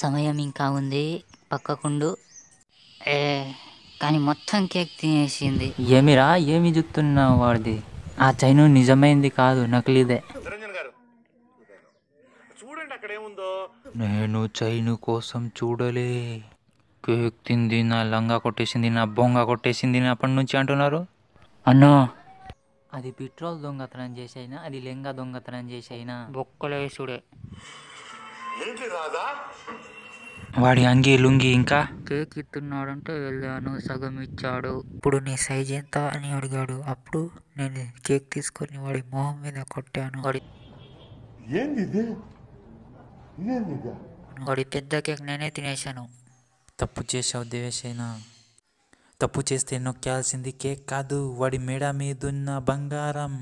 సమయం ఇంకా ఉంది పక్కకుండు ఏ కానీ మొత్తం కేక్ తినేసింది ఏమిరా ఏమి చూస్తున్నావు వాడిది ఆ చైను నిజమైంది కాదు నకిలీదే చూడండి అక్కడ నేను చైను కోసం చూడలే కేక్ తింది నా లంగా కొట్టేసింది నా బొంగ కొట్టేసింది నా అప్పటి నుంచి అంటున్నారు అన్నో అది పెట్రోల్ దొంగతనం చేసైనా అది లెంగా దొంగతనం చేసైనా బొక్కలేసుడే వాడి అంగి లుంగి ఇంకా కేక్ ఇస్తున్నాడంటే వెళ్ళాను సగం ఇచ్చాడు ఇప్పుడు నీ సైజ్ ఎంత అని అడిగాడు అప్పుడు నేను కేక్ తీసుకొని వాడి మొహం మీద కొట్టాను వాడి వాడి పెద్ద కేక్ నేనే తినేశాను తప్పు చేసావు దేవేశైనా తప్పు చేస్తే నొక్కాల్సింది కేక్ కాదు వాడి మెడ మీదున్న బంగారం